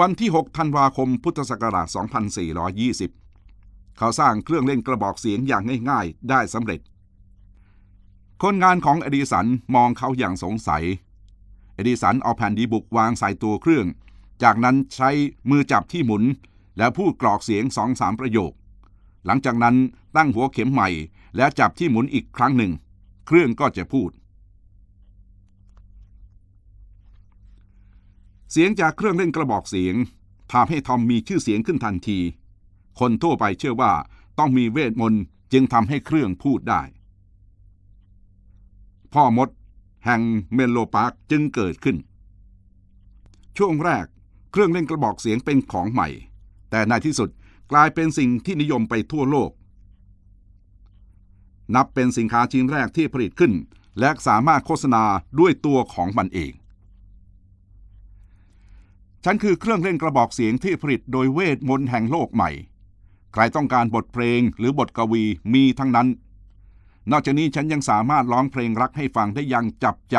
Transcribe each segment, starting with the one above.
วันที่ 6 ธันวาคมพุทธศักราช2420 เขาสร้างเครื่องเล่นกระบอกเสียงอย่างง่าย ๆได้สำเร็จ คนงานของเอดิสันมองเขาอย่างสงสัย เอดิสันเอาแผ่นดีบุกวางใส่ตัวเครื่อง จากนั้นใช้มือจับที่หมุนแล้วพูดกรอกเสียงสองสามประโยค หลังจากนั้นตั้งหัวเข็มใหม่ แล้วจับที่หมุนอีกครั้งหนึ่ง เครื่องก็จะพูดเสียงจากเครื่องเล่นกระบอกเสียงทำให้ทอมมีชื่อเสียงขึ้นทันที คนทั่วไปเชื่อว่าต้องมีเวทมนต์จึงทำให้เครื่องพูดได้ พ่อมดแห่งเมนโลปาร์คจึงเกิดขึ้น ช่วงแรกเครื่องเล่นกระบอกเสียงเป็นของใหม่ แต่ในที่สุดกลายเป็นสิ่งที่นิยมไปทั่วโลก นับเป็นสินค้าชิ้นแรกที่ผลิตขึ้น และสามารถโฆษณาด้วยตัวของมันเองฉันคือเครื่องเล่นกระบอกเสียงที่ผลิตโดยเวทมนต์แห่งโลกใหม่ ใครต้องการบทเพลงหรือบทกวีมีทั้งนั้น นอกจากนี้ฉันยังสามารถร้องเพลงรักให้ฟังได้อย่างจับใจ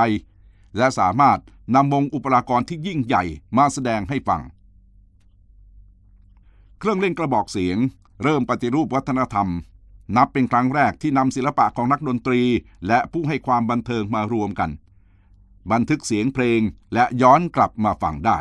และสามารถนำวงอุปรากรที่ยิ่งใหญ่มาแสดงให้ฟัง เครื่องเล่นกระบอกเสียง เริ่มปฏิรูปวัฒนธรรม นับเป็นครั้งแรกที่นำศิลปะของนักดนตรีและผู้ให้ความบันเทิงมารวมกัน บันทึกเสียงเพลงและย้อนกลับมาฟังได้